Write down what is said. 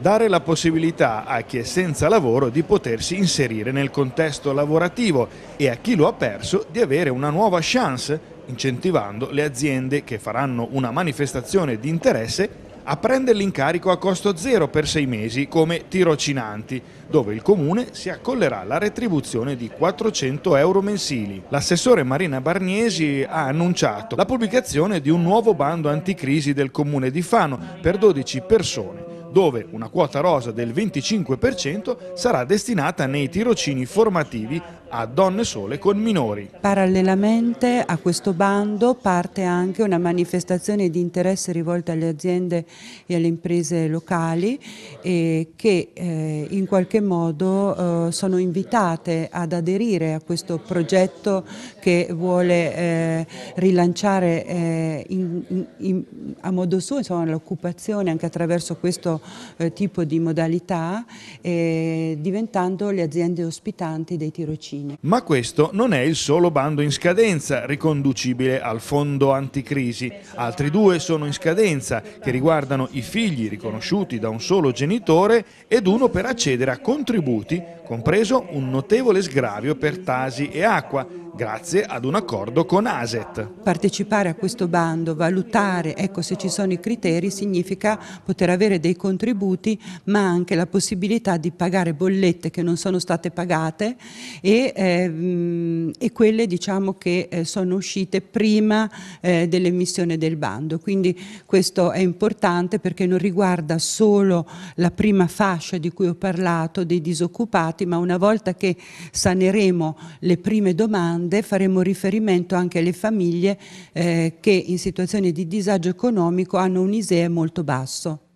dare la possibilità a chi è senza lavoro di potersi inserire nel contesto lavorativo e a chi lo ha perso di avere una nuova chance incentivando le aziende che faranno una manifestazione di interesse a prendere l'incarico a costo zero per sei mesi come tirocinanti, dove il comune si accollerà la retribuzione di 400 euro mensili. L'assessore Marina Barniesi ha annunciato la pubblicazione di un nuovo bando anticrisi del comune di Fano per 12 persone dove una quota rosa del 25% sarà destinata nei tirocini formativi a donne sole con minori. Parallelamente a questo bando parte anche una manifestazione di interesse rivolta alle aziende e alle imprese locali eh, che eh, in qualche modo eh, sono invitate ad aderire a questo progetto che vuole eh, rilanciare eh, in, in, a modo suo l'occupazione anche attraverso questo eh, tipo di modalità eh, diventando le aziende ospitanti dei tirocini. Ma questo non è il solo bando in scadenza riconducibile al fondo anticrisi. Altri due sono in scadenza che riguardano i figli riconosciuti da un solo genitore ed uno per accedere a contributi, compreso un notevole sgravio per Tasi e Acqua grazie ad un accordo con ASET. Partecipare a questo bando, valutare, ecco se ci sono i criteri, significa poter avere dei contributi ma anche la possibilità di pagare bollette che non sono state pagate e, ehm, e quelle diciamo, che eh, sono uscite prima eh, dell'emissione del bando. Quindi questo è importante perché non riguarda solo la prima fascia di cui ho parlato dei disoccupati, ma una volta che saneremo le prime domande grande faremo riferimento anche alle famiglie eh, che in situazioni di disagio economico hanno un ISEE molto basso.